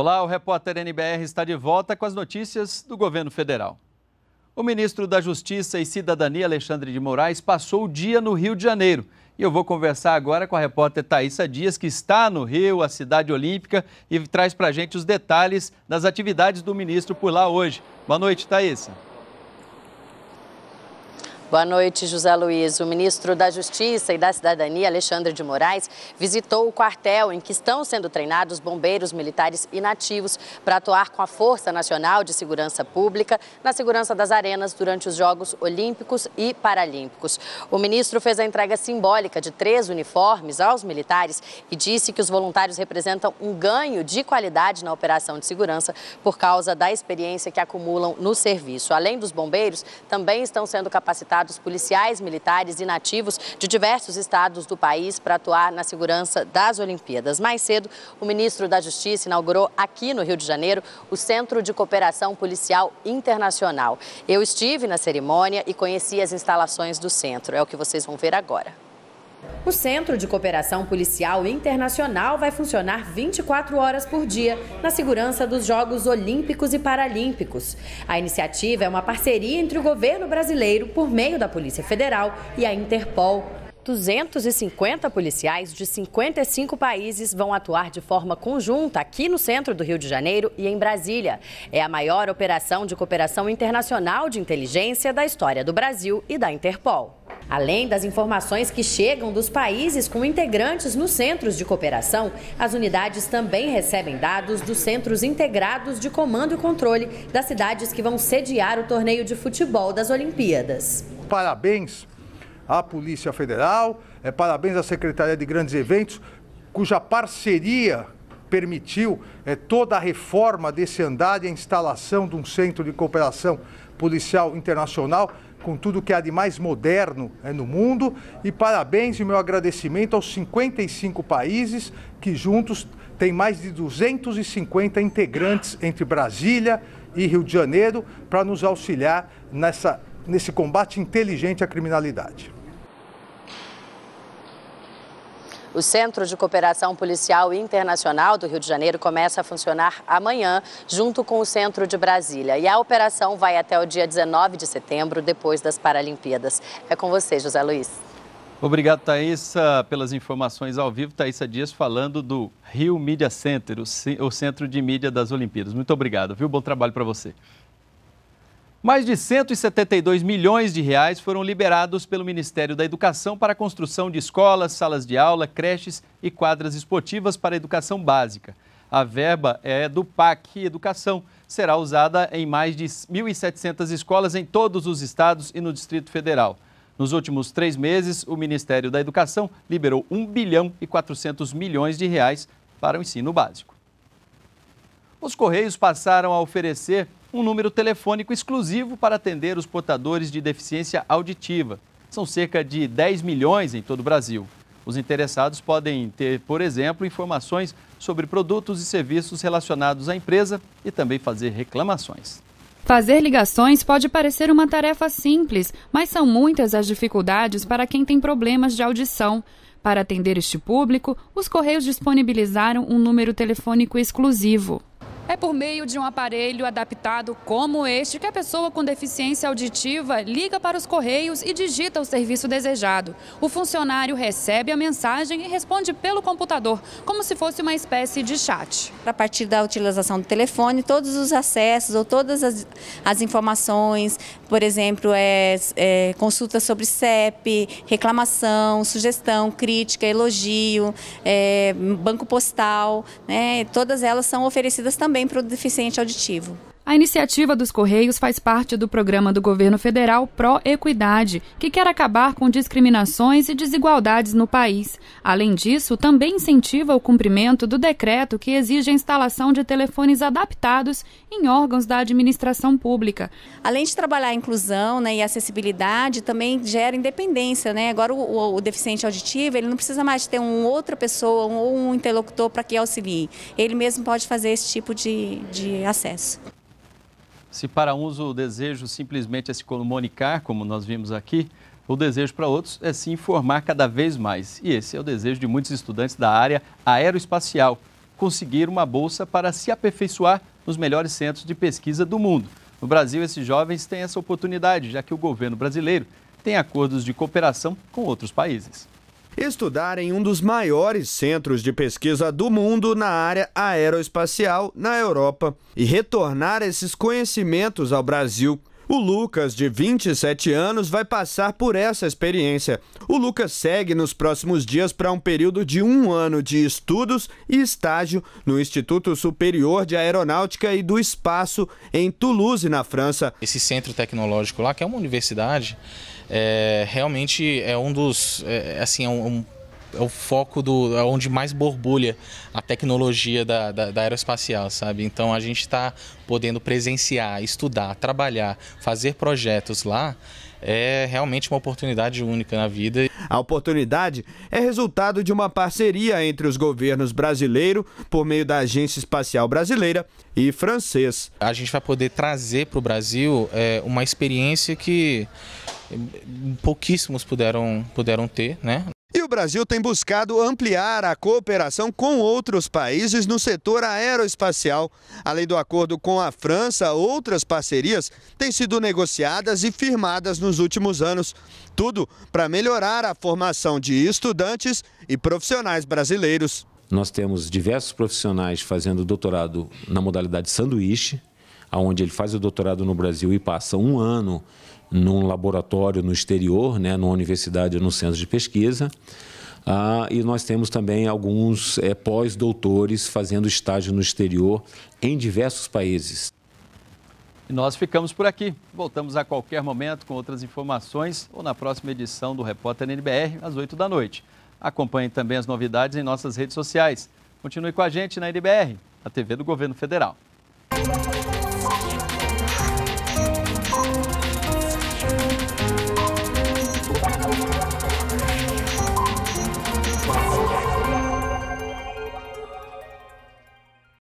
Olá, o repórter NBR está de volta com as notícias do governo federal. O ministro da Justiça e Cidadania, Alexandre de Moraes, passou o dia no Rio de Janeiro. E eu vou conversar agora com a repórter Thaisa Dias, que está no Rio, a cidade olímpica, e traz para a gente os detalhes das atividades do ministro por lá hoje. Boa noite, Thaisa. Boa noite, José Luiz. O ministro da Justiça e da Cidadania, Alexandre de Moraes, visitou o quartel em que estão sendo treinados bombeiros militares inativos para atuar com a Força Nacional de Segurança Pública na segurança das arenas durante os Jogos Olímpicos e Paralímpicos. O ministro fez a entrega simbólica de três uniformes aos militares e disse que os voluntários representam um ganho de qualidade na operação de segurança por causa da experiência que acumulam no serviço. Além dos bombeiros, também estão sendo capacitados policiais, militares e nativos de diversos estados do país para atuar na segurança das Olimpíadas. Mais cedo, o ministro da Justiça inaugurou aqui no Rio de Janeiro o Centro de Cooperação Policial Internacional. Eu estive na cerimônia e conheci as instalações do centro. É o que vocês vão ver agora. O Centro de Cooperação Policial Internacional vai funcionar 24 horas por dia na segurança dos Jogos Olímpicos e Paralímpicos. A iniciativa é uma parceria entre o governo brasileiro, por meio da Polícia Federal, e a Interpol. 250 policiais de 55 países vão atuar de forma conjunta aqui no centro do Rio de Janeiro e em Brasília. É a maior operação de cooperação internacional de inteligência da história do Brasil e da Interpol. Além das informações que chegam dos países com integrantes nos centros de cooperação, as unidades também recebem dados dos centros integrados de comando e controle das cidades que vão sediar o torneio de futebol das Olimpíadas. Parabéns à Polícia Federal, é, parabéns à Secretaria de Grandes Eventos, cuja parceria permitiu é, toda a reforma desse andar e a instalação de um centro de cooperação policial internacional com tudo que há de mais moderno é, no mundo. E parabéns e meu agradecimento aos 55 países que juntos têm mais de 250 integrantes entre Brasília e Rio de Janeiro para nos auxiliar nessa, nesse combate inteligente à criminalidade. O Centro de Cooperação Policial Internacional do Rio de Janeiro começa a funcionar amanhã, junto com o Centro de Brasília. E a operação vai até o dia 19 de setembro, depois das Paralimpíadas. É com você, José Luiz. Obrigado, Thaisa, pelas informações ao vivo. Thaisa Dias falando do Rio Media Center, o centro de mídia das Olimpíadas. Muito obrigado, viu? Bom trabalho para você. Mais de 172 milhões de reais foram liberados pelo Ministério da Educação para a construção de escolas, salas de aula, creches e quadras esportivas para a educação básica. A verba é do PAC Educação. Será usada em mais de 1.700 escolas em todos os estados e no Distrito Federal. Nos últimos três meses, o Ministério da Educação liberou 1 bilhão e 400 milhões de reais para o ensino básico. Os Correios passaram a oferecer um número telefônico exclusivo para atender os portadores de deficiência auditiva. São cerca de 10 milhões em todo o Brasil. Os interessados podem ter, por exemplo, informações sobre produtos e serviços relacionados à empresa e também fazer reclamações. Fazer ligações pode parecer uma tarefa simples, mas são muitas as dificuldades para quem tem problemas de audição. Para atender este público, os Correios disponibilizaram um número telefônico exclusivo. É por meio de um aparelho adaptado como este que a pessoa com deficiência auditiva liga para os correios e digita o serviço desejado. O funcionário recebe a mensagem e responde pelo computador, como se fosse uma espécie de chat. A partir da utilização do telefone, todos os acessos ou todas as, as informações, por exemplo, é, é, consulta sobre CEP, reclamação, sugestão, crítica, elogio, é, banco postal, né, todas elas são oferecidas também também para o deficiente auditivo. A iniciativa dos Correios faz parte do programa do governo federal Pro Equidade, que quer acabar com discriminações e desigualdades no país. Além disso, também incentiva o cumprimento do decreto que exige a instalação de telefones adaptados em órgãos da administração pública. Além de trabalhar a inclusão né, e acessibilidade, também gera independência. Né? Agora, o, o deficiente auditivo ele não precisa mais ter uma outra pessoa ou um, um interlocutor para que auxilie. Ele mesmo pode fazer esse tipo de, de acesso. Se para uns o desejo simplesmente é se comunicar, como nós vimos aqui, o desejo para outros é se informar cada vez mais. E esse é o desejo de muitos estudantes da área aeroespacial, conseguir uma bolsa para se aperfeiçoar nos melhores centros de pesquisa do mundo. No Brasil, esses jovens têm essa oportunidade, já que o governo brasileiro tem acordos de cooperação com outros países estudar em um dos maiores centros de pesquisa do mundo na área aeroespacial na Europa e retornar esses conhecimentos ao Brasil. O Lucas, de 27 anos, vai passar por essa experiência. O Lucas segue nos próximos dias para um período de um ano de estudos e estágio no Instituto Superior de Aeronáutica e do Espaço, em Toulouse, na França. Esse centro tecnológico lá, que é uma universidade, é, realmente é um dos. É, assim, é um, um é o foco do é onde mais borbulha a tecnologia da, da, da aeroespacial, sabe? Então a gente está podendo presenciar, estudar, trabalhar, fazer projetos lá é realmente uma oportunidade única na vida. A oportunidade é resultado de uma parceria entre os governos brasileiro, por meio da Agência Espacial Brasileira, e francês. A gente vai poder trazer para o Brasil é, uma experiência que hum, pouquíssimos puderam, puderam ter, né? Brasil tem buscado ampliar a cooperação com outros países no setor aeroespacial. Além do acordo com a França, outras parcerias têm sido negociadas e firmadas nos últimos anos. Tudo para melhorar a formação de estudantes e profissionais brasileiros. Nós temos diversos profissionais fazendo doutorado na modalidade sanduíche, onde ele faz o doutorado no Brasil e passa um ano num laboratório no exterior, né, numa universidade ou num centro de pesquisa. Ah, e nós temos também alguns é, pós-doutores fazendo estágio no exterior em diversos países. E nós ficamos por aqui. Voltamos a qualquer momento com outras informações ou na próxima edição do Repórter NBR, às 8 da noite. Acompanhe também as novidades em nossas redes sociais. Continue com a gente na NBR, a TV do Governo Federal.